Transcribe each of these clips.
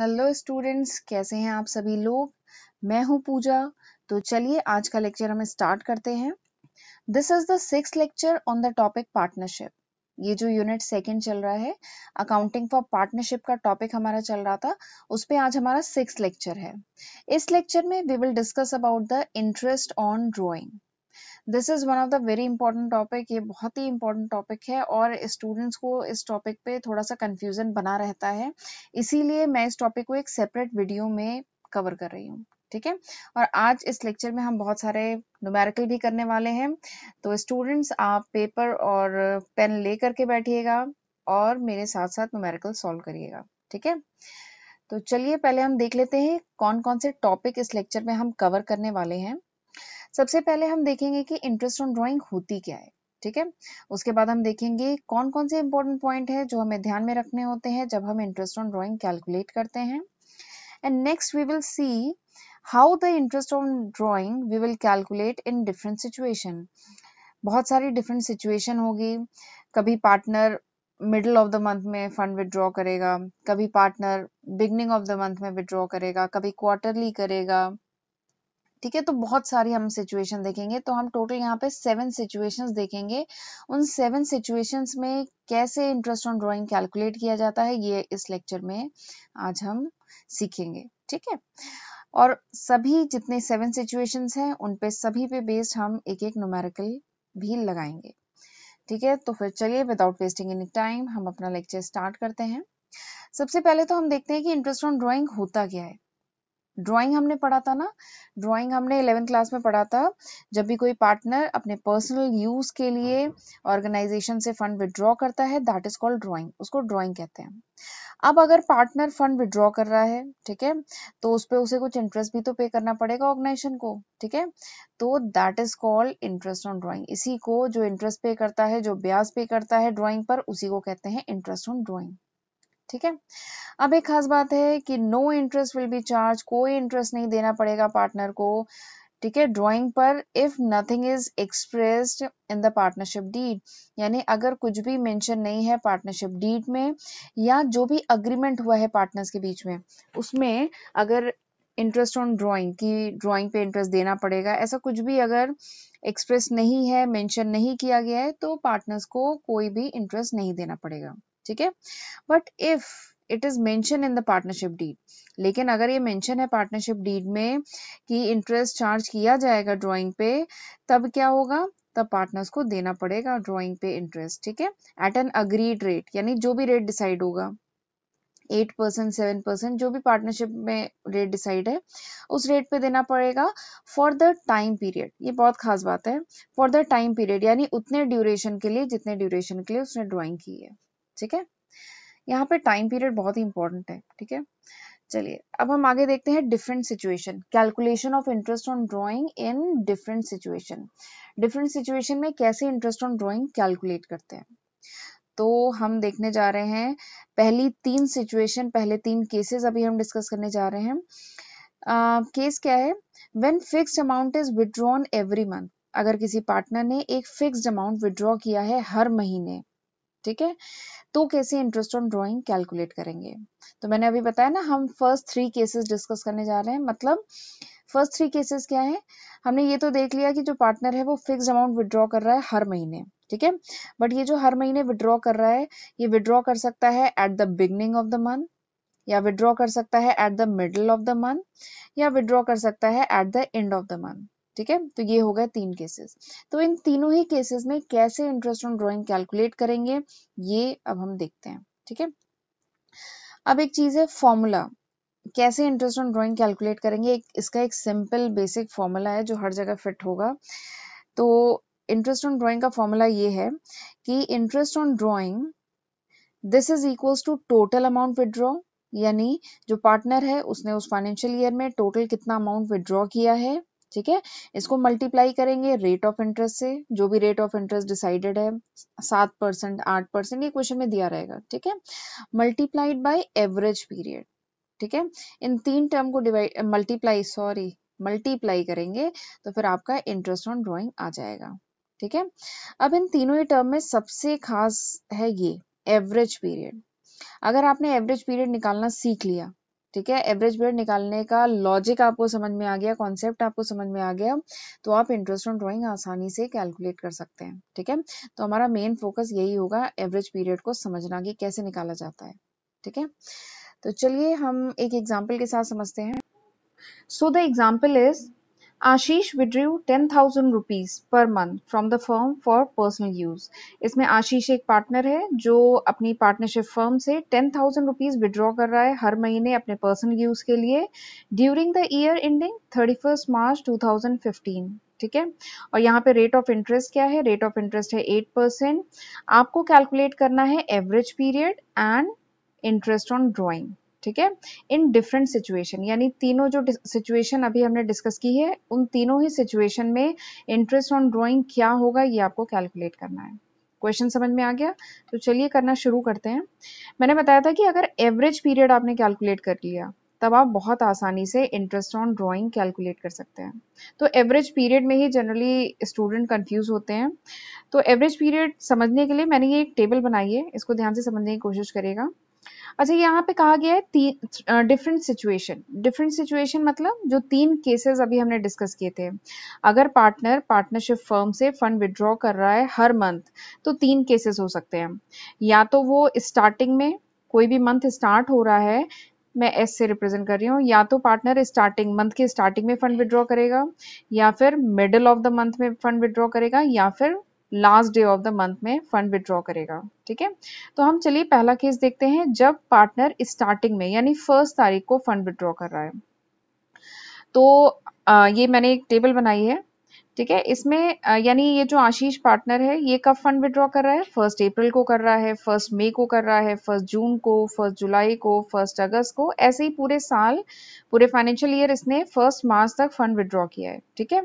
Hello students कैसे हैं आप सभी लोग मैं हूं पूजा तो चलिए आज का लेक्चर हम स्टार्ट करते हैं this is the six lecture on the topic partnership ये जो यूनिट सेकंड चल रहा है अकाउंटिंग फॉर पार्टनरशिप का टॉपिक हमारा चल रहा था उस पर आज हमारा सिक्स लेक्चर है इस लेक्चर में we will discuss about the interest on drawing this is one of the very important topic ये बहुत ही इंपॉर्टेंट टॉपिक है और स्टूडेंट्स को इस टॉपिक पे थोड़ा सा कंफ्यूजन बना रहता है इसीलिए मैं इस टॉपिक को एक सेपरेट वीडियो में कवर कर रही हूँ ठीक है और आज इस लेक्चर में हम बहुत सारे नुमेरिकल भी करने वाले हैं तो स्टूडेंट्स आप पेपर और पेन ले करके बैठिएगा और मेरे साथ साथ नुमेरिकल सॉल्व करिएगा ठीक है तो चलिए पहले हम देख लेते हैं कौन कौन से टॉपिक इस लेक्चर में हम कवर करने वाले हैं सबसे पहले हम देखेंगे कि इंटरेस्ट ऑन ड्राइंग होती क्या है ठीक है उसके बाद हम देखेंगे कौन कौन से इंपॉर्टेंट पॉइंट है जो हमें ध्यान में रखने होते हैं जब हम इंटरेस्ट ऑन ड्रॉइंग कैलकुलेट करते हैं and next we will see how the interest on drawing we will calculate in different situation बहुत सारी डिफरेंट सिचुएशन होगी कभी partner middle of the month में फंड विदड्रॉ करेगा कभी partner beginning of the month में विदड्रॉ करेगा कभी क्वार्टरली करेगा ठीक है तो बहुत सारी हम सिचुएशन देखेंगे तो हम टोटल यहाँ पे सेवन सिचुएशंस देखेंगे उन सेवन सिचुएशंस में कैसे इंटरेस्ट ऑन ड्राइंग कैलकुलेट किया जाता है ये इस लेक्चर में आज हम सीखेंगे ठीक है और सभी जितने सेवन सिचुएशंस हैं उन पे सभी पे बेस्ड हम एक एक नोमेरिकल भी लगाएंगे ठीक है तो फिर चलिए विदाउट वेस्टिंग एनी टाइम हम अपना लेक्चर स्टार्ट करते हैं सबसे पहले तो हम देखते हैं कि इंटरेस्ट ऑन ड्राइंग होता क्या है ड्राइंग हमने पढ़ा था ना ड्राइंग हमने इलेवेंथ क्लास में पढ़ा था जब भी कोई पार्टनर अपने पर्सनल यूज के लिए ऑर्गेनाइजेशन से फंड विड्रॉ करता है दैट इज कॉल्ड ड्राइंग उसको ड्राइंग कहते हैं अब अगर पार्टनर फंड विड्रॉ कर रहा है ठीक है तो उस पर उसे कुछ इंटरेस्ट भी तो पे करना पड़ेगा ऑर्गेनाइजेशन को ठीक है तो that is called interest on drawing इसी को जो इंटरेस्ट पे करता है जो ब्याज पे करता है ड्राइंग पर उसी को कहते हैं इंटरेस्ट ऑन ड्राइंग ठीक है अब एक खास बात है कि no interest will be charge कोई इंटरेस्ट नहीं देना पड़ेगा पार्टनर को ठीक है ड्राइंग पर if nothing is expressed in the partnership deed यानी अगर कुछ भी मेंशन नहीं है पार्टनरशिप डीड में या जो भी अग्रीमेंट हुआ है पार्टनर्स के बीच में उसमें अगर इंटरेस्ट ऑन ड्राइंग की ड्राइंग पे इंटरेस्ट देना पड़ेगा ऐसा कुछ भी अगर एक्सप्रेस नहीं है मेंशन नहीं किया गया है तो पार्टनर्स को कोई भी इंटरेस्ट नहीं देना पड़ेगा ठीक है but if it is mention in the partnership deed लेकिन अगर ये मेंशन है पार्टनरशिप डीड में कि इंटरेस्ट चार्ज किया जाएगा ड्रॉइंग पे तब क्या होगा तब पार्टनर्स को देना पड़ेगा ड्रॉइंग पे इंटरेस्ट ठीक है एट एन अग्रीड रेट यानी जो भी रेट डिसाइड होगा एट परसेंट सेवन परसेंट जो भी पार्टनरशिप में रेट डिसाइड है उस रेट पे देना पड़ेगा फॉर द टाइम पीरियड ये बहुत खास बात है फॉर द टाइम पीरियड यानी उतने ड्यूरेशन के लिए जितने ड्यूरेशन के लिए उसने ड्राइंग की है ठीक है यहाँ पे टाइम पीरियड बहुत ही इंपॉर्टेंट है ठीक है चलिए अब हम आगे देखते हैं different situation calculation of interest on drawing in different situation different situation में कैसे इंटरेस्ट ऑन ड्राइंग कैलकुलेट करते हैं तो हम देखने जा रहे हैं पहली तीन सिचुएशन पहले तीन केसेस अभी हम डिस्कस करने जा रहे हैं केस uh, क्या है when fix amount is withdrawn every month अगर किसी पार्टनर ने एक फिक्स अमाउंट विड्रॉ किया है हर महीने ठीक है तो कैसे इंटरेस्ट ऑन ड्राइंग कैलकुलेट करेंगे तो मैंने अभी बताया ना हम फर्स्ट थ्री केसेस डिस्कस करने जा रहे हैं मतलब फर्स्ट थ्री केसेस क्या है हमने ये तो देख लिया कि जो पार्टनर है वो फिक्स अमाउंट विड्रॉ कर रहा है हर महीने ठीक है बट ये जो हर महीने विड्रॉ कर रहा है ये विड्रॉ कर सकता है at the beginning of the month या विड्रॉ कर सकता है at the middle of the month या विड्रॉ कर सकता है at the end of the month ठीक है तो ये हो गए तीन केसेस तो इन तीनों ही केसेस में कैसे इंटरेस्ट ऑन ड्रॉइंग कैलकुलेट करेंगे ये अब हम देखते हैं ठीक है अब एक चीज है फॉर्मूला कैसे इंटरेस्ट ऑन ड्रॉइंग कैलकुलेट करेंगे एक, इसका एक सिंपल बेसिक फॉर्मूला है जो हर जगह फिट होगा तो इंटरेस्ट ऑन ड्रॉइंग का फॉर्मूला ये है कि interest on drawing this is equals to total amount withdraw यानी जो पार्टनर है उसने उस फाइनेंशियल ईयर में टोटल कितना अमाउंट विदड्रॉ किया है ठीक है इसको मल्टीप्लाई करेंगे रेट ऑफ इंटरेस्ट से जो भी रेट ऑफ इंटरेस्ट डिसाइडेड है सात परसेंट आठ परसेंट ये क्वेश्चन में दिया रहेगा ठीक है मल्टीप्लाइड बाय एवरेज पीरियड ठीक है इन तीन टर्म को डिवाइड मल्टीप्लाई सॉरी मल्टीप्लाई करेंगे तो फिर आपका इंटरेस्ट ऑन ड्रॉइंग आ जाएगा ठीक है अब इन तीनों ही टर्म में सबसे खास है ये एवरेज पीरियड अगर आपने एवरेज पीरियड निकालना सीख लिया ठीक है एवरेज पीरियड निकालने का लॉजिक आपको समझ में आ गया कॉन्सेप्ट आपको समझ में आ गया तो आप इंटरेस्ट ऑन ड्राइंग आसानी से कैलकुलेट कर सकते हैं ठीक है तो हमारा मेन फोकस यही होगा एवरेज पीरियड को समझना कि कैसे निकाला जाता है ठीक है तो चलिए हम एक एग्जाम्पल के साथ समझते हैं so the example is Ashish withdrew ten thousand rupees per month from the firm for personal use इसमें आशीष एक पार्टनर है जो अपनी पार्टनरशिप फर्म से टेन थाउजेंड रुपीज विड्रॉ कर रहा है हर महीने अपने पर्सनल यूज के लिए during the year ending thirty first March two thousand fifteen ठीक है और यहाँ पे रेट ऑफ इंटरेस्ट क्या है रेट ऑफ इंटरेस्ट है एट परसेंट आपको कैलकुलेट करना है average period and interest on drawing ठीक है इन डिफरेंट सिचुएशन यानी तीनों जो सिचुएशन अभी हमने डिस्कस की है उन तीनों ही सिचुएशन में इंटरेस्ट ऑन ड्रॉइंग क्या होगा ये आपको कैलकुलेट करना है क्वेश्चन समझ में आ गया तो चलिए करना शुरू करते हैं मैंने बताया था कि अगर एवरेज पीरियड आपने कैलकुलेट कर लिया तब आप बहुत आसानी से इंटरेस्ट ऑन ड्राइंग कैलकुलेट कर सकते हैं तो एवरेज पीरियड में ही जनरली स्टूडेंट कंफ्यूज होते हैं तो एवरेज पीरियड समझने के लिए मैंने ये एक टेबल बनाई है इसको ध्यान से समझने की कोशिश करेगा अच्छा यहाँ पे कहा गया है तीन डिफरेंट सिचुएशन डिफरेंट सिचुएशन मतलब जो तीन केसेस अभी हमने डिस्कस किए थे अगर पार्टनर पार्टनरशिप फर्म से फंड विड्रॉ कर रहा है हर मंथ तो तीन केसेस हो सकते हैं या तो वो स्टार्टिंग में कोई भी मंथ स्टार्ट हो रहा है मैं एस से रिप्रेजेंट कर रही हूँ या तो पार्टनर स्टार्टिंग मंथ के स्टार्टिंग में फंड विड्रॉ करेगा या फिर मिडल ऑफ द मंथ में फंड विड्रॉ करेगा या फिर last day of the month में फंड विड्रॉ करेगा ठीक है तो हम चलिए पहला केस देखते हैं जब पार्टनर स्टार्टिंग में यानी फर्स्ट तारीख को फंड विड्रॉ कर रहा है तो आ, ये मैंने एक टेबल बनाई है ठीक है इसमें यानी ये जो आशीष पार्टनर है ये कब फंड विड्रॉ कर रहा है फर्स्ट अप्रैल को कर रहा है फर्स्ट मई को कर रहा है फर्स्ट जून को फर्स्ट जुलाई को फर्स्ट अगस्त को ऐसे ही पूरे साल पूरे फाइनेंशियल ईयर इसने फर्स्ट मार्च तक फंड विड्रॉ किया है ठीक है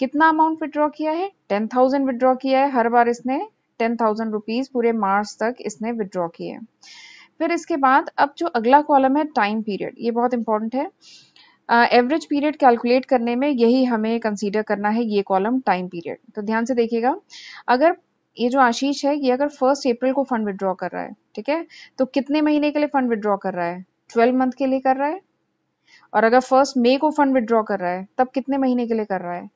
कितना अमाउंट विड्रॉ किया है टेन थाउजेंड विड्रॉ किया है हर बार इसने टेन थाउजेंड रुपीज पूरे मार्च तक इसने विड्रॉ है फिर इसके बाद अब जो अगला कॉलम है टाइम पीरियड ये बहुत इंपॉर्टेंट है एवरेज पीरियड कैलकुलेट करने में यही हमें कंसीडर करना है ये कॉलम टाइम पीरियड तो ध्यान से देखिएगा अगर ये जो आशीष है ये अगर फर्स्ट अप्रैल को फंड विदड्रॉ कर रहा है ठीक है तो कितने महीने के लिए फंड विदड्रॉ कर रहा है ट्वेल्व मंथ के लिए कर रहा है और अगर फर्स्ट मे को फंड विदड्रॉ कर रहा है तब कितने महीने के लिए कर रहा है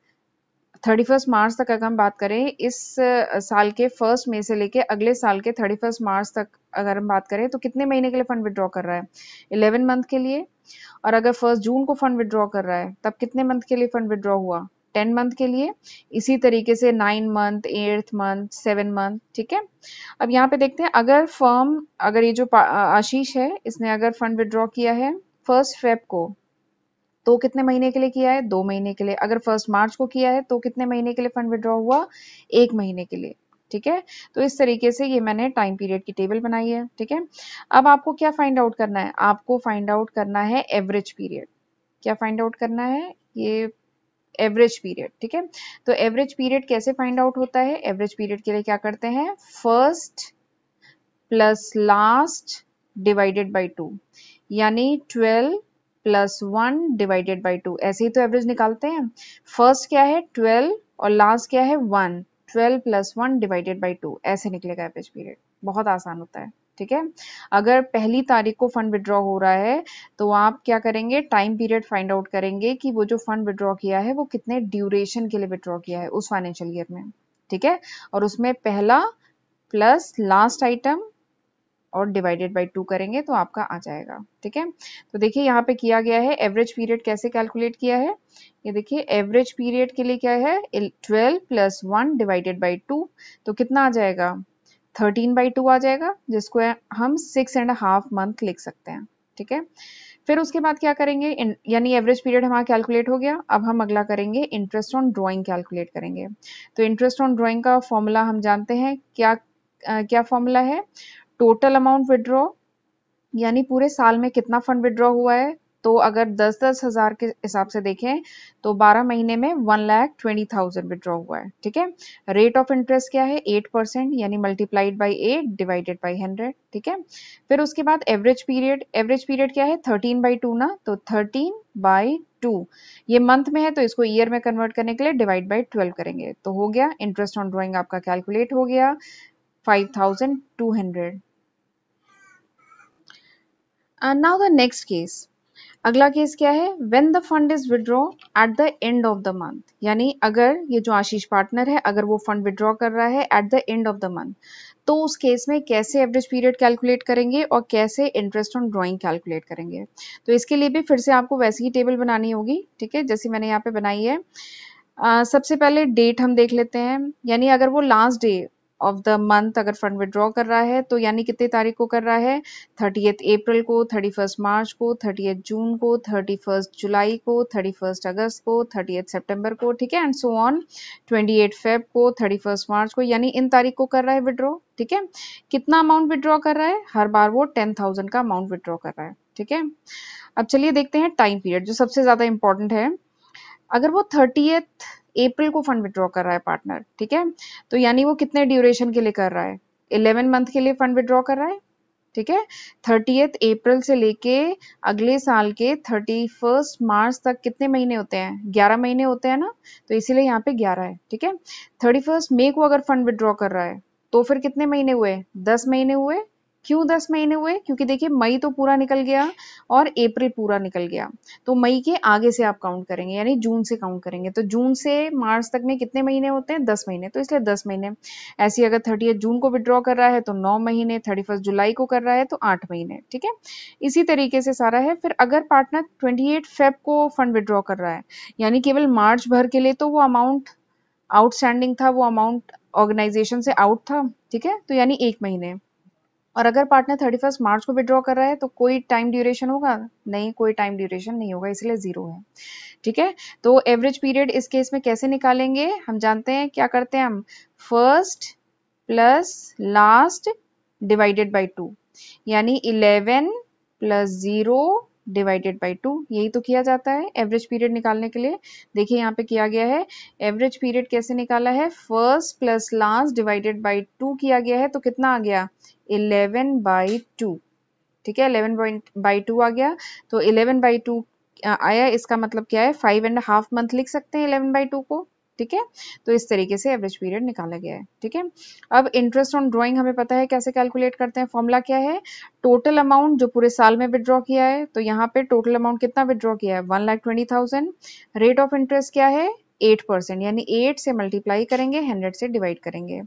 थर्टी फर्स्ट मार्च तक अगर हम बात करें इस साल के फर्स्ट मई से लेके अगले साल के थर्टी फर्स्ट मार्च तक अगर हम बात करें तो कितने महीने के लिए फंड विदड्रॉ कर रहा है इलेवन मंथ के लिए और अगर फर्स्ट जून को फंड विड्रॉ कर रहा है तब कितने मंथ के लिए फंड विड्रॉ हुआ टेन मंथ के लिए इसी तरीके से nine month eighth month seven month ठीक है अब यहाँ पे देखते हैं अगर फर्म अगर ये जो आशीष है इसने अगर फंड विड्रॉ किया है फर्स्ट फेब को तो कितने महीने के लिए किया है दो महीने के लिए अगर फर्स्ट मार्च को किया है तो कितने महीने के लिए फंड विड्रॉ हुआ एक महीने के लिए ठीक है तो इस तरीके से ये मैंने टाइम पीरियड की टेबल बनाई है ठीक है अब आपको क्या फाइंड आउट करना है आपको फाइंड आउट करना है एवरेज पीरियड क्या फाइंड आउट करना है ये एवरेज पीरियड ठीक है तो एवरेज पीरियड कैसे फाइंड आउट होता है एवरेज पीरियड के लिए क्या करते हैं first plus last divided by two यानी twelve plus one divided by two ऐसे ही तो एवरेज निकालते हैं फर्स्ट क्या है ट्वेल्व और लास्ट क्या है one 12 plus one divided by two ऐसे निकलेगा एवरेज पीरियड बहुत आसान होता है ठीक है अगर पहली तारीख को फंड विड्रॉ हो रहा है तो आप क्या करेंगे टाइम पीरियड फाइंड आउट करेंगे कि वो जो फंड विड्रॉ किया है वो कितने ड्यूरेशन के लिए विड्रॉ किया है उस फाइनेंशियल ईयर में ठीक है और उसमें पहला प्लस लास्ट आइटम और डिवाइडेड बाई टू करेंगे तो आपका आ जाएगा ठीक है तो देखिए यहाँ पे किया गया है एवरेज पीरियड कैसे कैलकुलेट किया है ये देखिए एवरेज पीरियड के लिए क्या है twelve plus one divided by two तो कितना आ जाएगा थर्टीन बाई टू आ जाएगा जिसको हम सिक्स एंड हाफ मंथ लिख सकते हैं ठीक है फिर उसके बाद क्या करेंगे यानी एवरेज पीरियड हमारा कैलकुलेट हो गया अब हम अगला करेंगे इंटरेस्ट ऑन ड्रॉइंग कैलकुलेट करेंगे तो इंटरेस्ट ऑन ड्रॉइंग का फॉर्मूला हम जानते हैं क्या Uh, क्या फॉर्मूला है टोटल अमाउंट विड्रॉ यानी पूरे साल में कितना फंड विड्रॉ हुआ है तो अगर दस दस हजार के हिसाब से देखें तो बारह महीने में one lakh twenty thousand withdraw हुआ है ठीक है रेट ऑफ इंटरेस्ट क्या है एट परसेंट यानी multiplied by eight divided by hundred ठीक है फिर उसके बाद एवरेज पीरियड एवरेज पीरियड क्या है थर्टीन बाई टू ना तो थर्टीन बाई टू ये मंथ में है तो इसको ईयर में कन्वर्ट करने के लिए डिवाइड बाई ट्वेल्व करेंगे तो हो गया इंटरेस्ट ऑन ड्रॉइंग आपका कैलकुलेट हो गया five thousand two hundred now the next case अगला केस क्या है when the fund is withdraw at the end of the month यानी अगर ये जो आशीष पार्टनर है अगर वो फंड विड्रॉ कर रहा है at the end of the month तो उस केस में कैसे एवरेज पीरियड कैलकुलेट करेंगे और कैसे इंटरेस्ट ऑन ड्राइंग कैलकुलेट करेंगे तो इसके लिए भी फिर से आपको वैसी ही टेबल बनानी होगी ठीक है जैसे मैंने यहाँ पे बनाई है आ, uh, सबसे पहले डेट हम देख लेते हैं यानी अगर वो last day of the month अगर फंड विड्रॉ कर रहा है तो यानी कितनी तारीख को कर रहा है थर्टी अप्रैल को थर्टी मार्च को थर्टी जून को थर्टी जुलाई को थर्टी अगस्त को थर्टी सितंबर को ठीक है and so on twenty Feb को थर्टी मार्च को यानी इन तारीख को कर रहा है विड्रॉ ठीक है कितना अमाउंट विड्रॉ कर रहा है हर बार वो टेन थाउजेंड का अमाउंट विड्रॉ कर रहा है ठीक है अब चलिए देखते हैं टाइम पीरियड जो सबसे ज्यादा इंपॉर्टेंट है अगर वो थर्टीएथ अप्रैल को फंड विड्रॉ कर रहा है पार्टनर ठीक है तो यानी वो कितने ड्यूरेशन के लिए कर रहा है इलेवन मंथ के लिए फंड विड्रॉ कर रहा है ठीक है थर्टी अप्रैल से लेके अगले साल के थर्टी फर्स्ट मार्च तक कितने महीने होते हैं ग्यारह महीने होते हैं ना तो इसीलिए यहाँ पे ग्यारह है ठीक है थर्टी फर्स्ट मे को अगर फंड विड्रॉ कर रहा है तो फिर कितने महीने हुए दस महीने हुए क्यों दस महीने हुए क्योंकि देखिए मई तो पूरा निकल गया और अप्रैल पूरा निकल गया तो मई के आगे से आप काउंट करेंगे यानी जून से काउंट करेंगे तो जून से मार्च तक में कितने महीने होते हैं दस महीने तो इसलिए दस महीने ऐसी अगर थर्टी जून को विड्रॉ कर रहा है तो नौ महीने थर्टी जुलाई को कर रहा है तो आठ महीने ठीक है इसी तरीके से सारा है फिर अगर पार्टनर ट्वेंटी फेब को फंड विड्रॉ कर रहा है यानी केवल मार्च भर के लिए तो वो अमाउंट आउटस्टैंडिंग था वो अमाउंट ऑर्गेनाइजेशन से आउट था ठीक है तो यानी एक महीने और अगर पार्टनर थर्टी फर्स्ट मार्च को विड्रॉ कर रहा है तो कोई टाइम ड्यूरेशन होगा नहीं कोई टाइम ड्यूरेशन नहीं होगा इसलिए ज़ीरो है ठीक है तो एवरेज पीरियड इस केस में कैसे निकालेंगे हम जानते हैं क्या करते हैं हम first plus last divided by two यानी eleven plus zero divided by two यही तो किया जाता है एवरेज पीरियड निकालने के लिए देखिए यहाँ पे किया गया है एवरेज पीरियड कैसे निकाला है first plus last divided by two किया गया है तो कितना आ गया इलेवन बाई टू ठीक है इलेवन बाई टू आ गया तो इलेवन बाई टू आया इसका मतलब क्या है फाइव एंड हाफ मंथ लिख सकते हैं इलेवन बाई टू को ठीक है तो इस तरीके से एवरेज पीरियड निकाला गया है ठीक है अब इंटरेस्ट ऑन ड्रॉइंग हमें पता है कैसे कैलकुलेट करते हैं फॉर्मूला क्या है टोटल अमाउंट जो पूरे साल में विद्रॉ किया है तो यहाँ पे टोटल अमाउंट कितना विद्रॉ किया है one lakh twenty thousand rate of interest क्या है एट परसेंट यानी एट से मल्टीप्लाई करेंगे हंड्रेड से डिवाइड करेंगे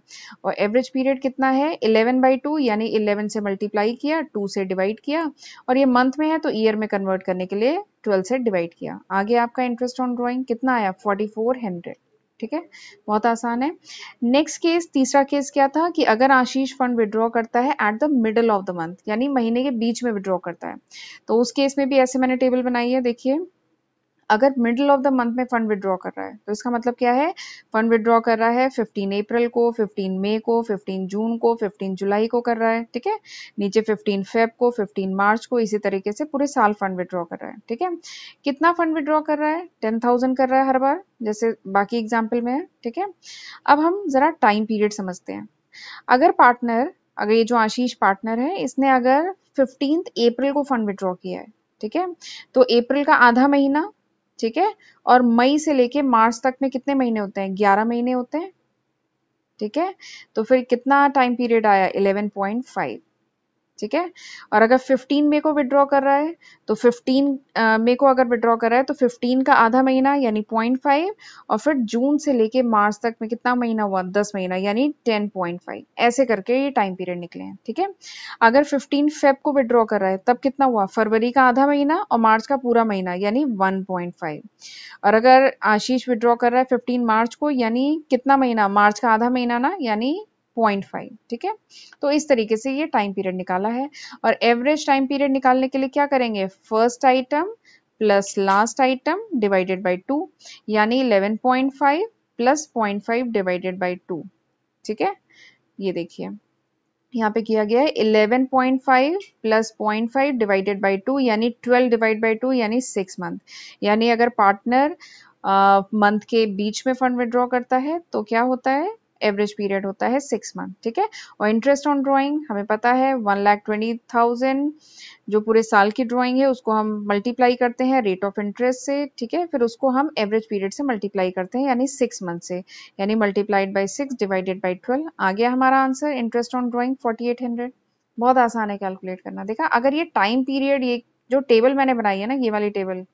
और एवरेज पीरियड कितना है इलेवन बाई टू यानी इलेवन से मल्टीप्लाई किया टू से डिवाइड किया और ये मंथ में है तो ईयर में कन्वर्ट करने के लिए ट्वेल्व से डिवाइड किया आगे आपका इंटरेस्ट ऑन ड्रॉइंग कितना आया फोर्टी फोर हंड्रेड ठीक है बहुत आसान है नेक्स्ट केस तीसरा केस क्या था कि अगर आशीष फंड विड्रॉ करता है at the middle of the month यानी महीने के बीच में विड्रॉ करता है तो उस केस में भी ऐसे मैंने टेबल बनाई है देखिए अगर मिडल ऑफ द मंथ में फंड विड्रॉ कर रहा है तो इसका मतलब क्या है फंड विड्रॉ कर रहा है 15 अप्रैल को 15 मई को 15 जून को 15 जुलाई को कर रहा है ठीक है नीचे 15 फेब को 15 मार्च को इसी तरीके से पूरे साल फंड विड्रॉ कर रहा है ठीक है कितना फंड विड्रॉ कर रहा है टेन थाउजेंड कर रहा है हर बार जैसे बाकी एग्जाम्पल में है ठीक है अब हम जरा टाइम पीरियड समझते हैं अगर पार्टनर अगर ये जो आशीष पार्टनर है इसने अगर फिफ्टींथ अप्रैल को फंड विड्रॉ किया है ठीक है तो अप्रैल का आधा महीना ठीक है और मई से लेके मार्च तक में कितने महीने होते हैं ग्यारह महीने होते हैं ठीक है तो फिर कितना टाइम पीरियड आया इलेवन पॉइंट फाइव ठीक है और अगर 15 मे को विड्रॉ कर रहा है तो 15 मे को अगर विड्रॉ कर रहा है तो 15 का आधा महीना यानी 0.5 और फिर जून से लेके मार्च तक में कितना महीना हुआ 10 महीना यानी 10.5 ऐसे करके ये टाइम पीरियड निकले हैं ठीक है थीके? अगर 15 फेब को विड्रॉ कर रहा है तब कितना हुआ फरवरी का आधा महीना और मार्च का पूरा महीना यानी वन और अगर आशीष विड्रॉ कर रहा है 15 मार्च को यानी कितना महीना मार्च का आधा महीना ना यानी पॉइंट फाइव ठीक है तो इस तरीके से ये टाइम पीरियड निकाला है और एवरेज टाइम पीरियड निकालने के लिए क्या करेंगे first item plus last item divided by two यानी eleven point five plus point five divided by two ठीक है ये देखिए यहाँ पे किया गया है eleven point five plus point five divided by two यानी ट्वेल्व डिवाइड बाई टू यानी सिक्स मंथ यानी अगर पार्टनर मंथ uh, के बीच में फंड विड्रॉ करता है तो क्या होता है एवरेज पीरियड होता है सिक्स मंथ ठीक है और इंटरेस्ट ऑन ड्राइंग हमें पता है वन लाख ट्वेंटी थाउजेंड जो पूरे साल की ड्राइंग है उसको हम मल्टीप्लाई करते हैं रेट ऑफ इंटरेस्ट से ठीक है फिर उसको हम एवरेज पीरियड से मल्टीप्लाई करते हैं यानी सिक्स मंथ से यानी multiplied by six divided by twelve आ गया हमारा answer interest on drawing forty eight hundred बहुत आसान है कैलकुलेट करना देखा अगर ये टाइम पीरियड ये जो टेबल मैंने बनाई है ना ये वाली टेबल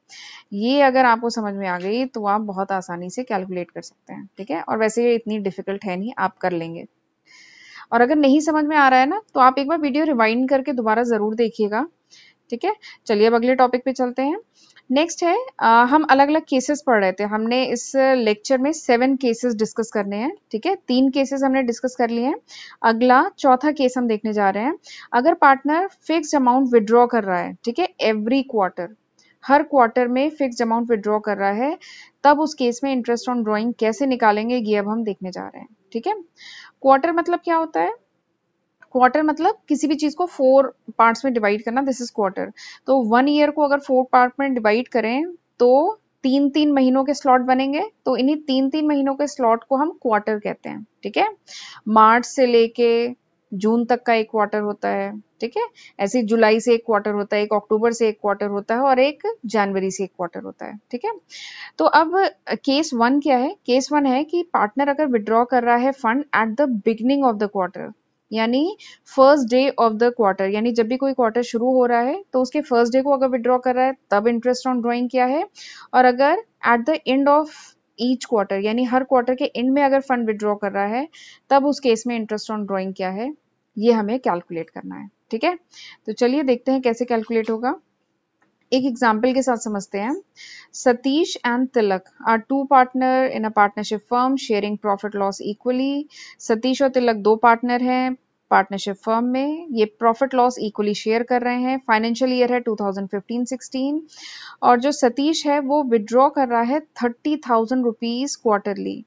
ये अगर आपको समझ में आ गई तो आप बहुत आसानी से कैलकुलेट कर सकते हैं ठीक है और वैसे ये इतनी डिफिकल्ट है नहीं आप कर लेंगे और अगर नहीं समझ में आ रहा है ना तो आप एक बार वीडियो रिवाइंड करके दोबारा ज़रूर देखिएगा ठीक है चलिए अब अगले टॉपिक पे चलते हैं नेक्स्ट है आ, हम अलग अलग केसेस पढ़ रहे थे हमने इस लेक्चर में सेवन केसेस डिस्कस करने हैं ठीक है तीन केसेस हमने डिस्कस कर लिए हैं अगला चौथा केस हम देखने जा रहे हैं अगर पार्टनर फिक्स अमाउंट विड्रॉ कर रहा है ठीक है एवरी क्वार्टर हर क्वार्टर में फिक्स अमाउंट विड्रॉ कर रहा है तब उस केस में इंटरेस्ट ऑन ड्रॉइंग कैसे निकालेंगे ये अब हम देखने जा रहे हैं ठीक है क्वार्टर मतलब क्या होता है क्वार्टर मतलब किसी भी चीज को फोर पार्ट्स में डिवाइड करना दिस इज क्वार्टर तो वन ईयर को अगर फोर पार्ट में डिवाइड करें तो तीन तीन महीनों के स्लॉट बनेंगे तो इन्हीं तीन तीन महीनों के स्लॉट को हम क्वार्टर कहते हैं ठीक है मार्च से लेके जून तक का एक क्वार्टर होता है ठीक है ऐसे जुलाई से एक क्वार्टर होता है एक अक्टूबर से एक क्वार्टर होता है और एक जनवरी से एक क्वार्टर होता है ठीक है तो अब केस वन क्या है केस वन है कि पार्टनर अगर विड्रॉ कर रहा है fund at the beginning of the quarter यानी first day of the quarter यानी जब भी कोई क्वार्टर शुरू हो रहा है तो उसके फर्स्ट डे को अगर विड्रॉ कर रहा है तब इंटरेस्ट ऑन ड्रॉइंग क्या है और अगर at the end of each quarter यानी हर क्वार्टर के एंड में अगर फंड विड्रॉ कर रहा है तब उस केस में इंटरेस्ट ऑन ड्रॉइंग क्या है ये हमें कैलकुलेट करना है ठीक है तो चलिए देखते हैं कैसे कैलकुलेट होगा एक एग्जाम्पल के साथ समझते हैं Satish and Tilak are two partner in a partnership firm sharing profit loss equally Satish और तिलक दो पार्टनर हैं पार्टनरशिप फर्म में ये प्रॉफिट लॉस इक्वली शेयर कर रहे हैं फाइनेंशियल ईयर है 2015-16 और जो सतीश है वो विड्रॉ कर रहा है थर्टी थाउजेंड रुपीज क्वार्टरली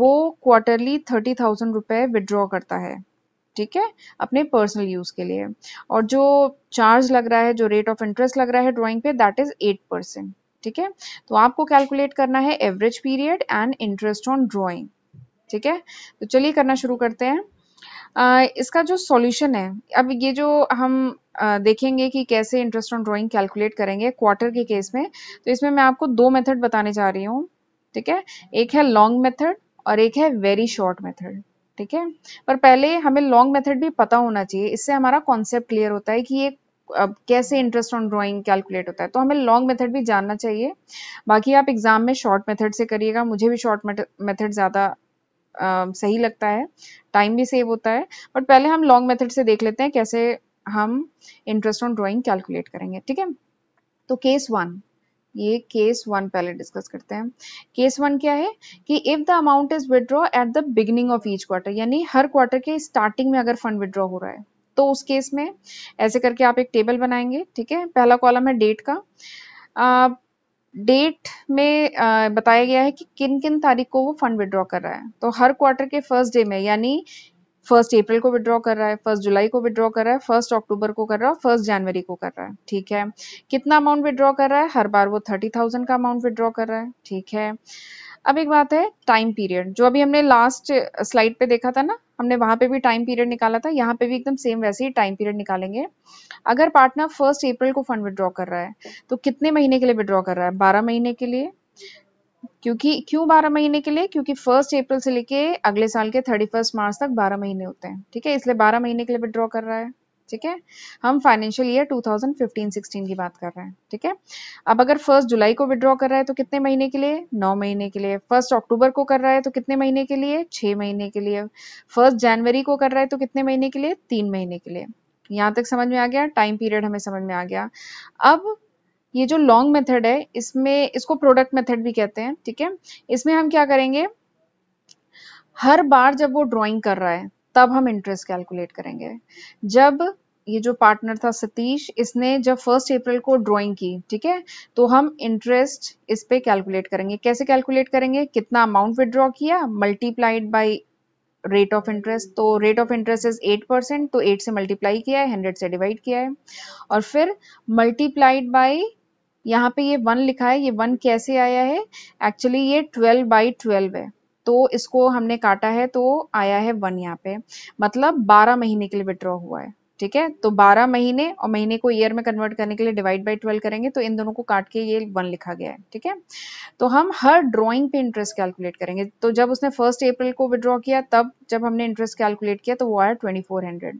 वो क्वार्टरली थर्टी थाउजेंड रुपये विड्रॉ करता है ठीक है अपने पर्सनल यूज के लिए और जो चार्ज लग रहा है जो रेट ऑफ इंटरेस्ट लग रहा है ड्रॉइंग पे दैट इज एट परसेंट ठीक है तो आपको कैलकुलेट करना है average period and interest on drawing ठीक है तो चलिए करना शुरू करते हैं Uh, इसका जो सॉल्यूशन है अब ये जो हम uh, देखेंगे कि कैसे इंटरेस्ट ऑन ड्राइंग कैलकुलेट करेंगे क्वार्टर के केस में तो इसमें मैं आपको दो मेथड बताने जा रही हूँ ठीक है एक है लॉन्ग मेथड और एक है वेरी शॉर्ट मेथड ठीक है पर पहले हमें लॉन्ग मेथड भी पता होना चाहिए इससे हमारा कॉन्सेप्ट क्लियर होता है कि ये अब कैसे इंटरेस्ट ऑन ड्राइंग कैलकुलेट होता है तो हमें लॉन्ग मेथड भी जानना चाहिए बाकी आप एग्जाम में शॉर्ट मेथड से करिएगा मुझे भी शॉर्ट मेथड ज़्यादा सही लगता है टाइम भी सेव होता है बट पहले हम लॉन्ग मेथड से देख लेते हैं कैसे हम इंटरेस्ट ऑन ड्राइंग कैलकुलेट करेंगे ठीक है तो केस वन ये केस वन पहले डिस्कस करते हैं केस वन क्या है कि if the amount is withdraw at the beginning of each quarter यानी हर क्वार्टर के स्टार्टिंग में अगर फंड विड्रॉ हो रहा है तो उस केस में ऐसे करके आप एक टेबल बनाएंगे ठीक है पहला कॉलम है डेट का डेट में आ, बताया गया है कि किन किन तारीख को वो फंड विड्रॉ कर रहा है तो हर क्वार्टर के फर्स्ट डे में यानी फर्स्ट अप्रैल को विड्रॉ कर रहा है फर्स्ट जुलाई को विड्रॉ कर रहा है फर्स्ट अक्टूबर को कर रहा है फर्स्ट जनवरी को कर रहा है ठीक है कितना अमाउंट विड्रॉ कर रहा है हर बार वो थर्टी थाउजेंड का अमाउंट विड्रॉ कर रहा है ठीक है अब एक बात है टाइम पीरियड जो अभी हमने लास्ट स्लाइड पे देखा था ना हमने वहां पे भी टाइम पीरियड निकाला था यहाँ पे भी एकदम सेम वैसे ही टाइम पीरियड निकालेंगे अगर पार्टनर फर्स्ट अप्रैल को फंड विड्रॉ कर रहा है तो कितने महीने के लिए विड्रॉ कर रहा है बारह महीने के लिए क्योंकि क्यों बारह महीने के लिए क्योंकि फर्स्ट अप्रैल से लेके अगले साल के थर्टी फर्स्ट मार्च तक बारह महीने होते हैं ठीक है इसलिए बारह महीने के लिए विड्रॉ कर रहा है ठीक है हम फाइनेंशियल ईयर 2015-16 की बात कर रहे हैं ठीक है अब अगर फर्स्ट जुलाई को विड्रॉ कर रहा है तो कितने महीने के लिए नौ महीने के लिए फर्स्ट अक्टूबर को कर रहा है तो कितने महीने के लिए छह महीने के लिए फर्स्ट जनवरी को कर रहा है तो कितने महीने के लिए तीन महीने के लिए यहाँ तक समझ में आ गया टाइम पीरियड हमें समझ में आ गया अब ये जो लॉन्ग मेथड है इसमें इसको प्रोडक्ट मेथड भी कहते हैं ठीक है इसमें हम क्या करेंगे हर बार जब वो ड्राइंग कर रहा है तब हम इंटरेस्ट कैलकुलेट करेंगे जब ये जो पार्टनर था सतीश इसने जब फर्स्ट अप्रैल को ड्राइंग की ठीक है तो हम इंटरेस्ट इस पे कैलकुलेट करेंगे कैसे कैलकुलेट करेंगे कितना अमाउंट विदड्रॉ किया multiplied by rate of interest तो rate of interest is eight percent तो एट से मल्टीप्लाई किया है हंड्रेड से डिवाइड किया है और फिर मल्टीप्लाइड बाई यहाँ पे ये वन लिखा है ये वन कैसे आया है एक्चुअली ये ट्वेल्व बाई ट्वेल्व है तो इसको हमने काटा है तो आया है वन यहाँ पे मतलब बारह महीने के लिए विड्रॉ हुआ है ठीक है तो बारह महीने और महीने को ईयर में कन्वर्ट करने के लिए डिवाइड बाई ट्वेल्व करेंगे तो इन दोनों को काट के ये वन लिखा गया है ठीक है तो हम हर ड्रॉइंग पे इंटरेस्ट कैलकुलेट करेंगे तो जब उसने फर्स्ट अप्रैल को विड्रॉ किया तब जब हमने इंटरेस्ट कैलकुलेट किया तो वो आया ट्वेंटी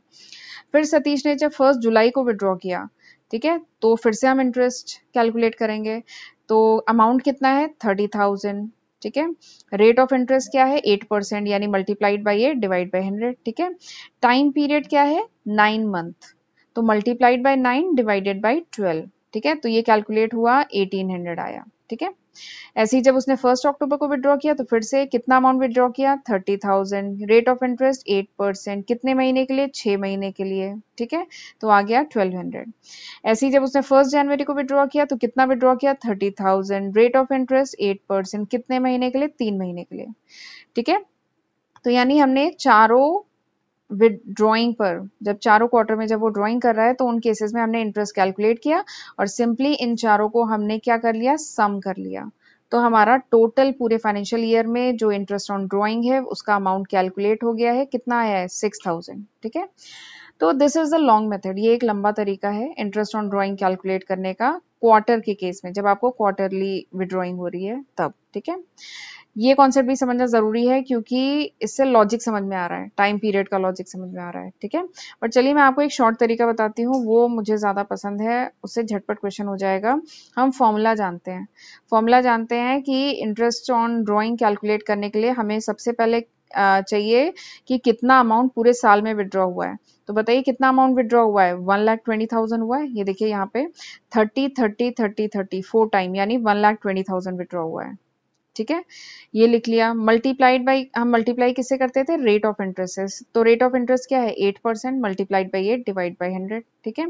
फिर सतीश ने जब फर्स्ट जुलाई को विड्रॉ किया ठीक है तो फिर से हम इंटरेस्ट कैलकुलेट करेंगे तो अमाउंट कितना है थर्टी थाउजेंड ठीक है रेट ऑफ इंटरेस्ट क्या है एट परसेंट यानी multiplied by eight divide by hundred ठीक है टाइम पीरियड क्या है नाइन मंथ तो multiplied by nine divided by twelve ठीक है तो ये कैलकुलेट हुआ एटीन हंड्रेड आया ठीक है ऐसे ही जब उसने फर्स्ट अक्टूबर को विद्रॉ किया तो फिर से कितना अमाउंट विद्रॉ किया thirty thousand rate of interest eight percent कितने महीने के लिए छह महीने के लिए ठीक है तो आ गया ट्वेल्व हंड्रेड ऐसे ही जब उसने फर्स्ट जनवरी को विद्रॉ किया तो कितना विद्रॉ किया thirty thousand rate of interest eight percent कितने महीने के लिए तीन महीने के लिए ठीक है तो यानी हमने चारों विद ड्रॉइंग पर जब चारों क्वार्टर में जब वो ड्रॉइंग कर रहा है तो उन केसेस में हमने इंटरेस्ट कैलकुलेट किया और सिंपली इन चारों को हमने क्या कर लिया सम कर लिया तो हमारा टोटल पूरे फाइनेंशियल ईयर में जो इंटरेस्ट ऑन ड्रॉइंग है उसका अमाउंट कैलकुलेट हो गया है कितना आया है सिक्स थाउजेंड ठीक है तो this is the long method ये एक लंबा तरीका है इंटरेस्ट ऑन ड्रॉइंग कैलकुलेट करने का क्वार्टर के केस में जब आपको क्वार्टरली विड्रॉइंग हो रही है तब ठीक है ये कॉन्सेप्ट भी समझना ज़रूरी है क्योंकि इससे लॉजिक समझ में आ रहा है टाइम पीरियड का लॉजिक समझ में आ रहा है ठीक है बट चलिए मैं आपको एक शॉर्ट तरीका बताती हूँ वो मुझे ज़्यादा पसंद है उससे झटपट क्वेश्चन हो जाएगा हम फॉर्मूला जानते हैं फॉर्मूला जानते हैं कि इंटरेस्ट ऑन ड्रॉइंग कैलकुलेट करने के लिए हमें सबसे पहले चाहिए कि कितना अमाउंट पूरे साल में विड्रॉ हुआ है तो बताइए कितना अमाउंट विड्रॉ हुआ है वन लाख ट्वेंटी थाउजेंड हुआ है ये देखिए यहाँ पे thirty thirty thirty thirty four time यानी one lakh twenty thousand withdraw हुआ है ठीक है ये लिख लिया मल्टीप्लाइड बाई हम मल्टीप्लाई किससे करते थे रेट ऑफ इंटरेस्ट तो रेट ऑफ इंटरेस्ट क्या है eight percent multiplied by eight divide by hundred ठीक है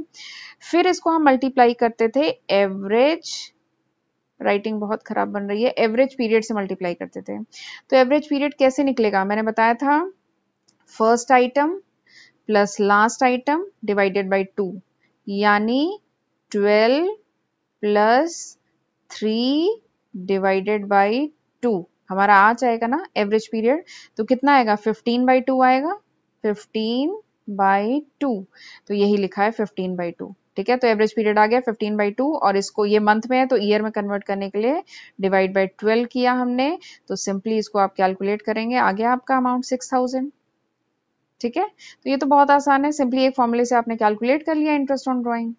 फिर इसको हम मल्टीप्लाई करते थे एवरेज राइटिंग बहुत खराब बन रही है एवरेज पीरियड से मल्टीप्लाई करते थे तो एवरेज पीरियड कैसे निकलेगा मैंने बताया था first item plus last item divided by two यानी twelve plus three divided by two हमारा आ जाएगा ना एवरेज पीरियड तो कितना आएगा फिफ्टीन बाई टू आएगा फिफ्टीन बाई टू तो यही लिखा है फिफ्टीन बाई टू ठीक है तो एवरेज पीरियड आ गया 15 बाई टू और इसको ये मंथ में है तो ईयर में कन्वर्ट करने के लिए डिवाइड बाई 12 किया हमने तो सिंपली इसको आप कैलकुलेट करेंगे आ गया आपका अमाउंट 6000 ठीक है तो ये तो बहुत आसान है सिंपली एक फॉर्मूले से आपने कैलकुलेट कर लिया इंटरेस्ट ऑन ड्रॉइंग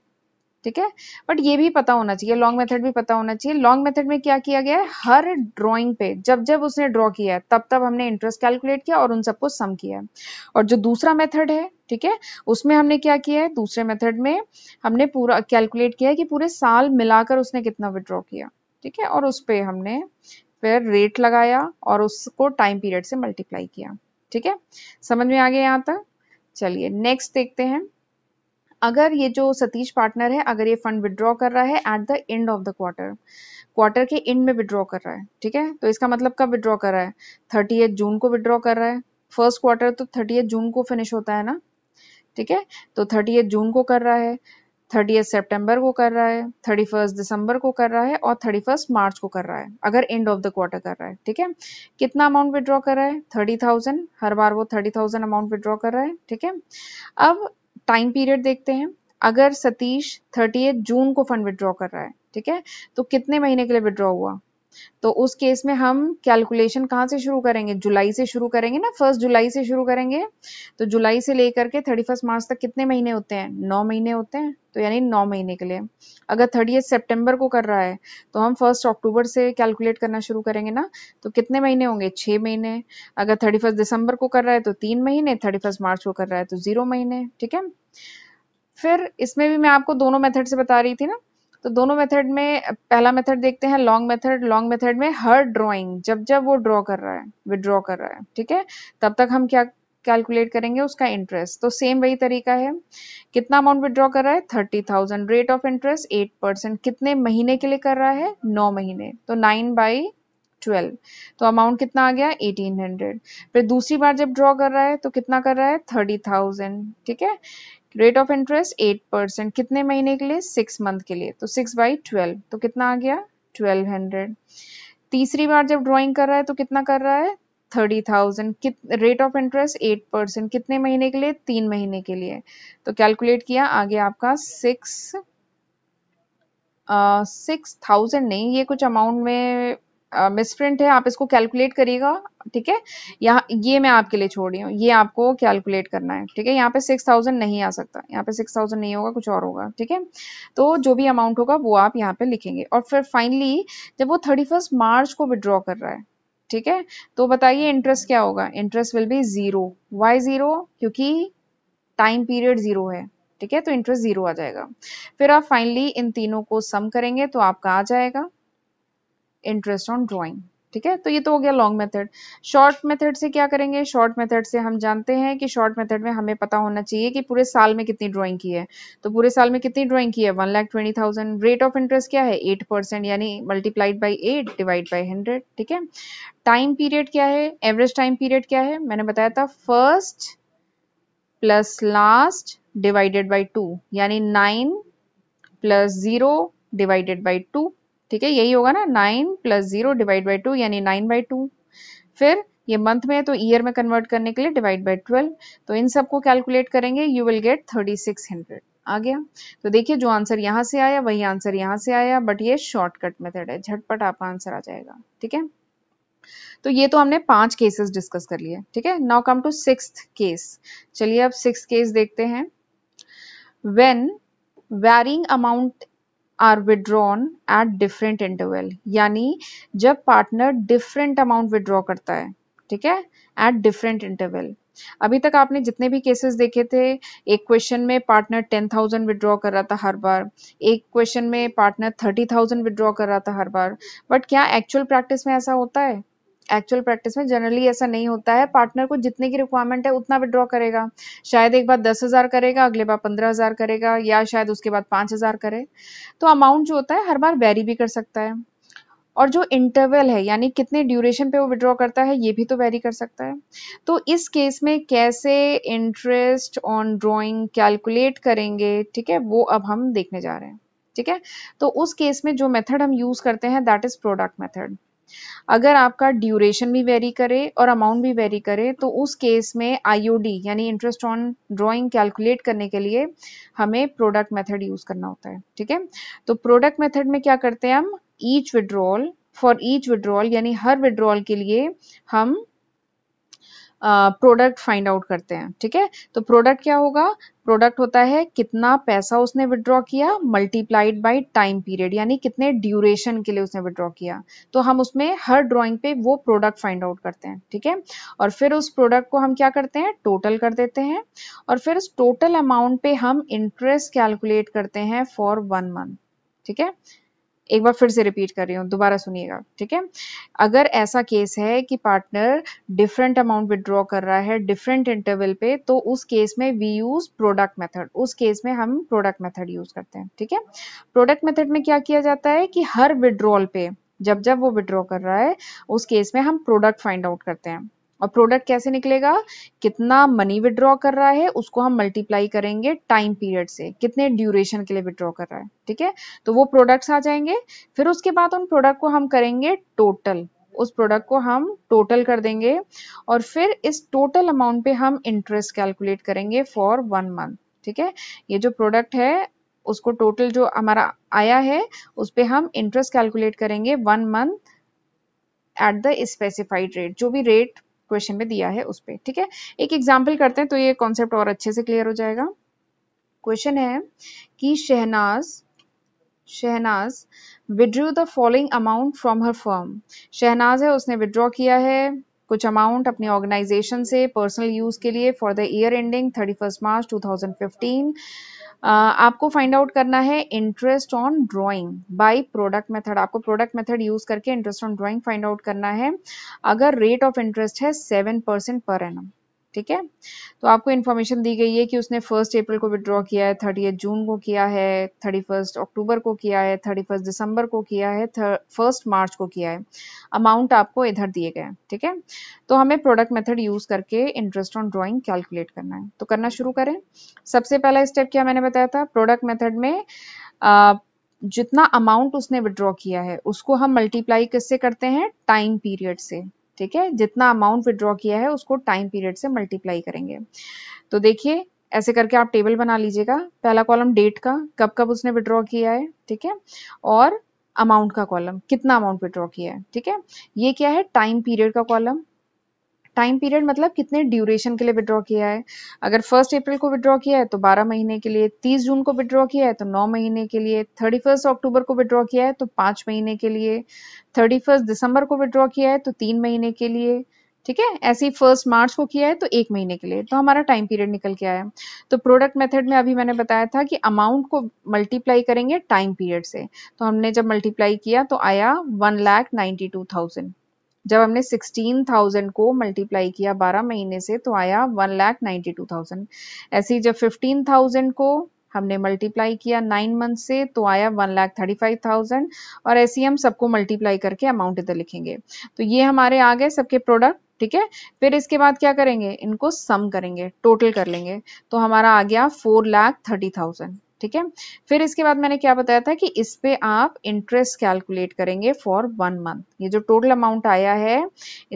ठीक है बट ये भी पता होना चाहिए लॉन्ग मेथड भी पता होना चाहिए लॉन्ग मेथड में क्या किया गया है हर ड्रॉइंग पे जब जब उसने ड्रॉ किया है तब तब हमने इंटरेस्ट कैलकुलेट किया और उन सबको सम किया है और जो दूसरा मेथड है ठीक है उसमें हमने क्या किया है दूसरे मेथड में हमने पूरा कैलकुलेट किया है कि पूरे साल मिलाकर उसने कितना विड्रॉ किया ठीक है और उस पर हमने फिर रेट लगाया और उसको टाइम पीरियड से मल्टीप्लाई किया ठीक है समझ में आ गया यहाँ तक चलिए नेक्स्ट देखते हैं अगर ये जो सतीश पार्टनर है अगर ये फंड विड्रॉ कर रहा है at the end of the quarter quarter के एंड में विड्रॉ कर रहा है ठीक है तो इसका मतलब कब विड्रॉ कर रहा है थर्टी जून को विड्रॉ कर रहा है फर्स्ट क्वार्टर तो थर्टी जून को फिनिश होता है ना ठीक है तो थर्टी जून को कर रहा है थर्टी सितंबर को कर रहा है थर्टी फर्स्ट दिसंबर को कर रहा है और थर्टी फर्स्ट मार्च को कर रहा है अगर एंड ऑफ द क्वार्टर कर रहा है ठीक है कितना अमाउंट विड्रॉ कर रहा है थर्टी थाउजेंड हर बार वो थर्टी थाउजेंड अमाउंट विड्रॉ कर रहा है ठीक है अब टाइम पीरियड देखते हैं अगर सतीश थर्टी जून को फंड विड्रॉ कर रहा है ठीक है तो कितने महीने के लिए विड्रॉ हुआ तो उस केस में हम कैलकुलेशन कहाँ से शुरू करेंगे जुलाई से शुरू करेंगे ना फर्स्ट जुलाई से शुरू करेंगे तो जुलाई से लेकर के थर्टी फर्स्ट मार्च तक कितने महीने होते हैं नौ महीने होते हैं तो यानी नौ महीने के लिए अगर थर्टी सेप्टेम्बर को कर रहा है तो हम फर्स्ट अक्टूबर से कैलकुलेट करना शुरू करेंगे ना तो कितने महीने होंगे छः महीने अगर थर्टी फर्स्ट दिसंबर को कर रहा है तो तीन महीने थर्टी फर्स्ट मार्च को कर रहा है तो जीरो महीने ठीक है फिर इसमें भी मैं आपको दोनों मेथड से बता रही थी ना तो दोनों मेथड में पहला मेथड देखते हैं लॉन्ग मेथड लॉन्ग मेथड में हर ड्रॉइंग जब जब वो ड्रॉ कर रहा है विदड्रॉ कर रहा है ठीक है तब तक हम क्या कैलकुलेट करेंगे उसका इंटरेस्ट तो सेम वही तरीका है कितना अमाउंट विद्रॉ कर रहा है thirty thousand rate of interest eight percent कितने महीने के लिए कर रहा है नौ महीने तो नाइन बाई ट्वेल्व तो अमाउंट कितना आ गया एटीन हंड्रेड फिर दूसरी बार जब ड्रॉ कर रहा है तो कितना कर रहा है थर्टी थाउजेंड ठीक है rate of interest eight percent कितने महीने के लिए सिक्स मंथ के लिए तो सिक्स बाई ट्वेल्व तो कितना आ गया ट्वेल्व हंड्रेड तीसरी बार जब ड्रॉइंग कर रहा है तो कितना कर रहा है thirty thousand rate of interest eight percent कितने महीने के लिए तीन महीने के लिए तो कैलकुलेट किया आगे आपका सिक्स सिक्स uh, थाउजेंड नहीं ये कुछ अमाउंट में मिसप्रिंट है आप इसको कैलकुलेट करिएगा ठीक है यहाँ ये मैं आपके लिए छोड़ रही हूँ ये आपको कैलकुलेट करना है ठीक है यहाँ पे सिक्स थाउजेंड नहीं आ सकता यहाँ पे सिक्स थाउजेंड नहीं होगा कुछ और होगा ठीक है तो जो भी अमाउंट होगा वो आप यहाँ पे लिखेंगे और फिर फाइनली जब वो थर्टी फर्स्ट मार्च को विड्रॉ कर रहा है ठीक है तो बताइए इंटरेस्ट क्या होगा interest will be zero why zero क्योंकि टाइम पीरियड जीरो है ठीक है तो इंटरेस्ट जीरो आ जाएगा फिर आप फाइनली इन तीनों को सम करेंगे तो आपका आ जाएगा इंटरेस्ट ऑन ड्रॉइंग ठीक है तो ये तो हो गया लॉन्ग मेथड शॉर्ट मेथड से क्या करेंगे शॉर्ट मेथड से हम जानते हैं कि शॉर्ट मेथड में हमें पता होना चाहिए कि पूरे साल में कितनी ड्राइंग की है तो पूरे साल में कितनी ड्राइंग की है one lakh twenty thousand rate of interest क्या है एट परसेंट यानी multiplied by eight divide by hundred ठीक है टाइम पीरियड क्या है एवरेज टाइम पीरियड क्या है मैंने बताया था first plus last divided by two यानी nine plus zero divided by two ठीक है यही होगा ना nine plus zero divide by two यानी नाइन बाई टू फिर ये मंथ में है तो ईयर में कन्वर्ट करने के लिए डिवाइड बाई ट्वेल्व तो इन सबको कैलकुलेट करेंगे you will get thirty six hundred आ गया तो देखिए जो आंसर यहाँ से आया वही आंसर यहाँ से आया बट ये शॉर्टकट मेथड है झटपट आपका आंसर आ जाएगा ठीक है तो ये तो हमने पांच केसेस डिस्कस कर लिए ठीक है now come to six case चलिए अब सिक्स केस देखते हैं when varying amount are withdrawn at different interval यानी जब पार्टनर डिफरेंट अमाउंट विड्रॉ करता है ठीक है एट डिफरेंट इंटरवल अभी तक आपने जितने भी केसेस देखे थे एक क्वेश्चन में पार्टनर टेन थाउजेंड विड्रॉ कर रहा था हर बार एक क्वेश्चन में पार्टनर थर्टी थाउजेंड विड्रॉ कर रहा था हर बार बट क्या एक्चुअल प्रैक्टिस में ऐसा होता है एक्चुअल प्रैक्टिस में जनरली ऐसा नहीं होता है पार्टनर को जितने की रिक्वायरमेंट है उतना विड्रॉ करेगा शायद एक बार दस हज़ार करेगा अगले बार पंद्रह हज़ार करेगा या शायद उसके बाद पाँच हज़ार करे तो अमाउंट जो होता है हर बार वेरी भी कर सकता है और जो इंटरवल है यानी कितने ड्यूरेशन पे वो विड्रॉ करता है ये भी तो वेरी कर सकता है तो इस केस में कैसे इंटरेस्ट ऑन ड्रॉइंग कैलकुलेट करेंगे ठीक है वो अब हम देखने जा रहे हैं ठीक है तो उस केस में जो मेथड हम यूज़ करते हैं दैट इज़ प्रोडक्ट मेथड अगर आपका ड्यूरेशन भी वेरी करे और अमाउंट भी वेरी करे तो उस केस में आईओडी यानी इंटरेस्ट ऑन ड्राइंग कैलकुलेट करने के लिए हमें प्रोडक्ट मेथड यूज करना होता है ठीक है तो प्रोडक्ट मेथड में क्या करते हैं हम each withdrawal for each withdrawal यानी हर विड्रॉल के लिए हम प्रोडक्ट फाइंड आउट करते हैं ठीक है तो प्रोडक्ट क्या होगा प्रोडक्ट होता है कितना पैसा उसने विड्रॉ किया मल्टीप्लाइड बाय टाइम पीरियड यानी कितने ड्यूरेशन के लिए उसने विड्रॉ किया तो हम उसमें हर ड्राइंग पे वो प्रोडक्ट फाइंड आउट करते हैं ठीक है और फिर उस प्रोडक्ट को हम क्या करते हैं टोटल कर देते हैं और फिर उस टोटल अमाउंट पे हम इंटरेस्ट कैलकुलेट करते हैं फॉर वन मंथ ठीक है एक बार फिर से रिपीट कर रही हूँ दोबारा सुनिएगा ठीक है अगर ऐसा केस है कि पार्टनर डिफरेंट अमाउंट विड्रॉ कर रहा है डिफरेंट इंटरवल पे तो उस केस में वी यूज प्रोडक्ट मेथड उस केस में हम प्रोडक्ट मेथड यूज करते हैं ठीक है प्रोडक्ट मेथड में क्या किया जाता है कि हर विड्रॉल पे जब जब वो विड्रॉ कर रहा है उस केस में हम प्रोडक्ट फाइंड आउट करते हैं और प्रोडक्ट कैसे निकलेगा कितना मनी विड्रॉ कर रहा है उसको हम मल्टीप्लाई करेंगे टाइम पीरियड से कितने ड्यूरेशन के लिए विड्रॉ कर रहा है ठीक है तो वो प्रोडक्ट्स आ जाएंगे फिर उसके बाद उन प्रोडक्ट को हम करेंगे टोटल उस प्रोडक्ट को हम टोटल कर देंगे और फिर इस टोटल अमाउंट पे हम इंटरेस्ट कैलकुलेट करेंगे फॉर वन मंथ ठीक है ये जो प्रोडक्ट है उसको टोटल जो हमारा आया है उस पर हम इंटरेस्ट कैलकुलेट करेंगे one month at the specified rate जो भी रेट क्वेश्चन में दिया है उस पर ठीक है एक एग्जाम्पल करते हैं तो ये कॉन्सेप्ट और अच्छे से क्लियर हो जाएगा क्वेश्चन है कि Shahnaz Shahnaz withdrew the following amount from her firm Shahnaz है उसने विड्रॉ किया है कुछ अमाउंट अपनी ऑर्गेनाइजेशन से पर्सनल यूज के लिए for the year ending thirty first March fifteen आपको फाइंड आउट करना है interest on drawing by product method आपको प्रोडक्ट मेथड यूज करके interest on drawing find out करना है अगर रेट ऑफ इंटरेस्ट है सेवन परसेंट पर एनम ठीक है तो आपको इन्फॉर्मेशन दी गई है कि उसने फर्स्ट अप्रैल को विड्रॉ किया है थर्टी जून को किया है थर्टी फर्स्ट अक्टूबर को किया है थर्टी फर्स्ट दिसंबर को किया है फर्स्ट मार्च को किया है अमाउंट आपको इधर दिए गए ठीक है तो हमें प्रोडक्ट मेथड यूज करके इंटरेस्ट ऑन ड्रॉइंग कैलकुलेट करना है तो करना शुरू करें सबसे पहला स्टेप क्या मैंने बताया था प्रोडक्ट मेथड में आ, जितना अमाउंट उसने विड्रॉ किया है उसको हम मल्टीप्लाई किससे करते हैं टाइम पीरियड से ठीक है जितना अमाउंट विड्रॉ किया है उसको टाइम पीरियड से मल्टीप्लाई करेंगे तो देखिए ऐसे करके आप टेबल बना लीजिएगा पहला कॉलम डेट का कब कब उसने विड्रॉ किया है ठीक है और अमाउंट का कॉलम कितना अमाउंट विड्रॉ किया है ठीक है ये क्या है टाइम पीरियड का कॉलम टाइम पीरियड मतलब कितने ड्यूरेशन के लिए विड्रॉ किया है अगर फर्स्ट अप्रैल को विड्रॉ किया है तो 12 महीने के लिए 30 जून को विड्रॉ किया है तो 9 महीने के लिए 31 अक्टूबर को विड्रॉ किया है तो 5 महीने के लिए 31 दिसंबर को विड्रॉ किया है तो 3 महीने के लिए ठीक है ऐसे ही फर्स्ट मार्च को किया है तो एक महीने के लिए तो हमारा टाइम पीरियड निकल के आया तो प्रोडक्ट मेथड में अभी मैंने बताया था कि अमाउंट को मल्टीप्लाई करेंगे टाइम पीरियड से तो हमने जब मल्टीप्लाई किया तो आया one lakh ninety two thousand जब हमने सिक्सटीन थाउजेंड को मल्टीप्लाई किया बारह महीने से तो आया one lakh ninety two thousand ऐसे ही जब फिफ्टीन थाउजेंड को हमने मल्टीप्लाई किया नाइन मंथ से तो आया one lakh thirty five thousand और ऐसे ही हम सबको मल्टीप्लाई करके अमाउंट इधर लिखेंगे तो ये हमारे आ गए सबके प्रोडक्ट ठीक है फिर इसके बाद क्या करेंगे इनको सम करेंगे टोटल कर लेंगे तो हमारा आ गया फोर लाख थर्टी थाउजेंड ठीक है फिर इसके बाद मैंने क्या बताया था कि इस पे आप इंटरेस्ट कैलकुलेट करेंगे फॉर वन मंथ ये जो टोटल अमाउंट आया है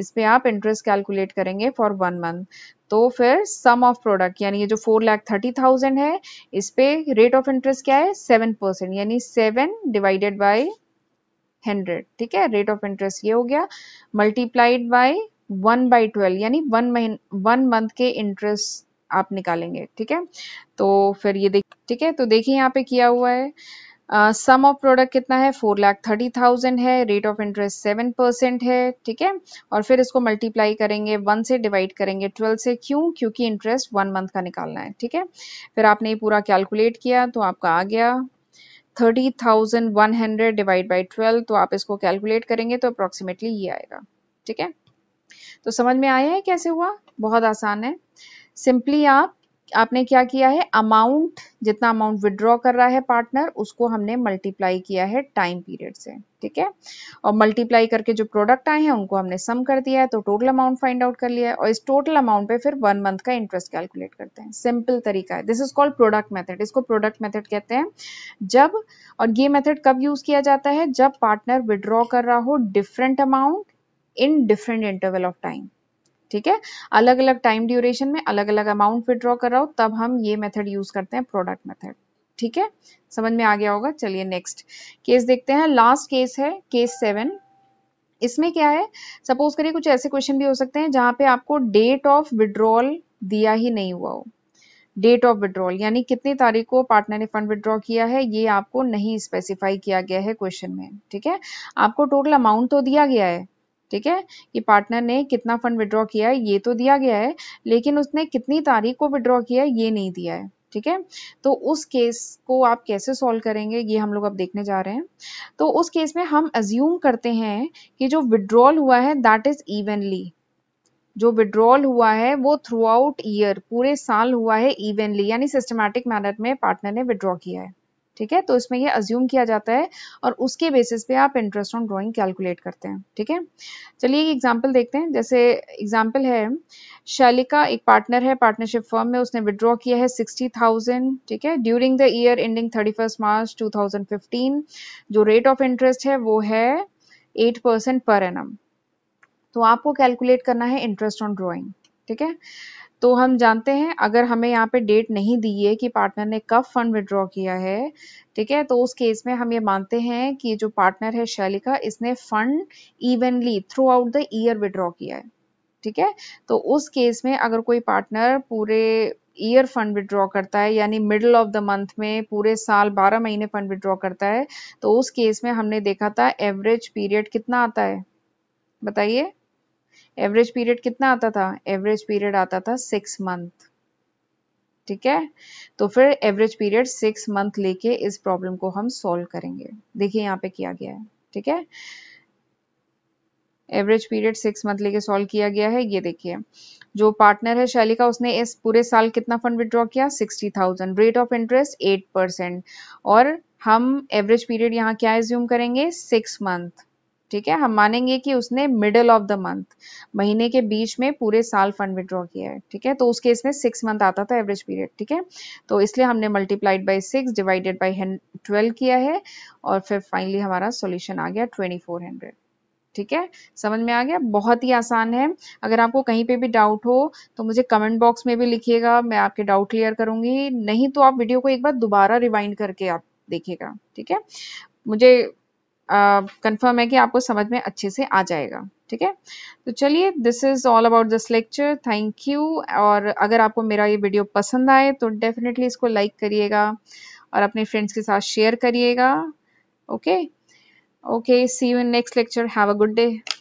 इस पे आप इंटरेस्ट कैलकुलेट करेंगे फॉर वन मंथ तो फिर सम ऑफ प्रोडक्ट यानी ये जो फोर लाख थर्टी थाउजेंड है इस पे रेट ऑफ इंटरेस्ट क्या है सेवन परसेंट यानी सेवन डिवाइडेड बाई हंड्रेड ठीक है रेट ऑफ इंटरेस्ट ये हो गया multiplied by one by twelve यानी वन महीन वन मंथ के इंटरेस्ट आप निकालेंगे ठीक है तो फिर ये देख ठीक है तो देखिए यहाँ पे किया हुआ है सम ऑफ प्रोडक्ट कितना है फोर लाख थर्टी थाउजेंड है rate of interest seven percent है ठीक है और फिर इसको मल्टीप्लाई करेंगे वन से डिवाइड करेंगे ट्वेल्व से क्यों क्योंकि इंटरेस्ट वन मंथ का निकालना है ठीक है फिर आपने ये पूरा कैलकुलेट किया तो आपका आ गया thirty thousand one hundred divide by twelve तो आप इसको कैलकुलेट करेंगे तो अप्रोक्सीमेटली ये आएगा ठीक है तो समझ में आया है कैसे हुआ बहुत आसान है सिंपली आप आपने क्या किया है अमाउंट जितना अमाउंट विड्रॉ कर रहा है पार्टनर उसको हमने मल्टीप्लाई किया है टाइम पीरियड से ठीक है और मल्टीप्लाई करके जो प्रोडक्ट आए हैं उनको हमने सम कर दिया है तो टोटल अमाउंट फाइंड आउट कर लिया है और इस टोटल अमाउंट पे फिर वन मंथ का इंटरेस्ट कैलकुलेट करते हैं सिंपल तरीका है this is called product method इसको प्रोडक्ट मेथड कहते हैं जब और ये मेथड कब यूज किया जाता है जब पार्टनर विड्रॉ कर रहा हो different amount in different interval of time ठीक है अलग अलग टाइम ड्यूरेशन में अलग अलग अमाउंट विड्रॉ कराओ तब हम ये मेथड यूज करते हैं प्रोडक्ट मेथड ठीक है समझ में आ गया होगा चलिए नेक्स्ट केस देखते हैं लास्ट केस है केस सेवन इसमें क्या है सपोज करिए कुछ ऐसे क्वेश्चन भी हो सकते हैं जहां पे आपको डेट ऑफ विड्रॉल दिया ही नहीं हुआ हो डेट ऑफ विड्रॉल यानी कितनी तारीख को पार्टनर ने फंड विड्रॉ किया है ये आपको नहीं स्पेसिफाई किया गया है क्वेश्चन में ठीक है आपको टोटल अमाउंट तो दिया गया है ठीक है कि पार्टनर ने कितना फंड विड्रॉ किया है ये तो दिया गया है लेकिन उसने कितनी तारीख को विड्रॉ किया है ये नहीं दिया है ठीक है तो उस केस को आप कैसे सॉल्व करेंगे ये हम लोग अब देखने जा रहे हैं तो उस केस में हम अज्यूम करते हैं कि जो विड्रॉल हुआ है दैट इज इवनली जो विड्रॉल हुआ है वो थ्रू आउट ईयर पूरे साल हुआ है इवेंटली यानी सिस्टमैटिक मैनर में पार्टनर ने विड्रॉ किया है ठीक है तो इसमें ये अज्यूम किया जाता है और उसके बेसिस पे आप इंटरेस्ट ऑन ड्रॉइंग कैलकुलेट करते हैं ठीक है चलिए एक एग्जाम्पल देखते हैं जैसे एग्जाम्पल है शैलिका एक पार्टनर है पार्टनरशिप फर्म में उसने विड्रॉ किया है सिक्सटी थाउजेंड ठीक है during the year ending thirty first March two thousand fifteen जो रेट ऑफ इंटरेस्ट है वो है एट परसेंट पर एनम तो आपको कैलकुलेट करना है इंटरेस्ट ऑन ड्रॉइंग ठीक है तो हम जानते हैं अगर हमें यहाँ पे डेट नहीं दी है कि पार्टनर ने कब फंड विड्रॉ किया है ठीक है तो उस केस में हम ये मानते हैं कि जो पार्टनर है शैलिका इसने fund evenly throughout the year withdraw किया है ठीक है तो उस केस में अगर कोई पार्टनर पूरे ईयर फंड विड्रॉ करता है यानी मिडल ऑफ द मंथ में पूरे साल 12 महीने फंड विड्रॉ करता है तो उस केस में हमने देखा था एवरेज पीरियड कितना आता है बताइए एवरेज पीरियड कितना आता था एवरेज पीरियड आता था सिक्स मंथ ठीक है तो फिर एवरेज पीरियड सिक्स मंथ लेके इस प्रॉब्लम को हम सॉल्व करेंगे देखिए यहाँ पे किया गया है ठीक है एवरेज पीरियड सिक्स मंथ लेके सॉल्व किया गया है ये देखिए जो पार्टनर है शैली का उसने इस पूरे साल कितना फंड विड्रॉ किया sixty thousand rate of interest eight percent और हम एवरेज पीरियड यहाँ क्या एज्यूम करेंगे सिक्स मंथ ठीक है हम मानेंगे कि उसने मिडल ऑफ द मंथ महीने के बीच में पूरे साल फंड विड्रॉ किया है ठीक है तो उस केस में सिक्स मंथ आता था एवरेज पीरियड ठीक है तो इसलिए हमने multiplied by six divided by twelve किया है और फिर फाइनली हमारा सोल्यूशन आ गया ट्वेंटी फोर हंड्रेड ठीक है समझ में आ गया बहुत ही आसान है अगर आपको कहीं पे भी डाउट हो तो मुझे कमेंट बॉक्स में भी लिखिएगा मैं आपके डाउट क्लियर करूंगी नहीं तो आप वीडियो को एक बार दोबारा रिवाइंड करके आप देखिएगा ठीक है मुझे कंफर्म uh, है कि आपको समझ में अच्छे से आ जाएगा ठीक है तो चलिए this is all about this lecture thank you और अगर आपको मेरा ये वीडियो पसंद आए तो डेफिनेटली इसको लाइक करिएगा और अपने फ्रेंड्स के साथ शेयर करिएगा okay okay see you in next lecture have a good day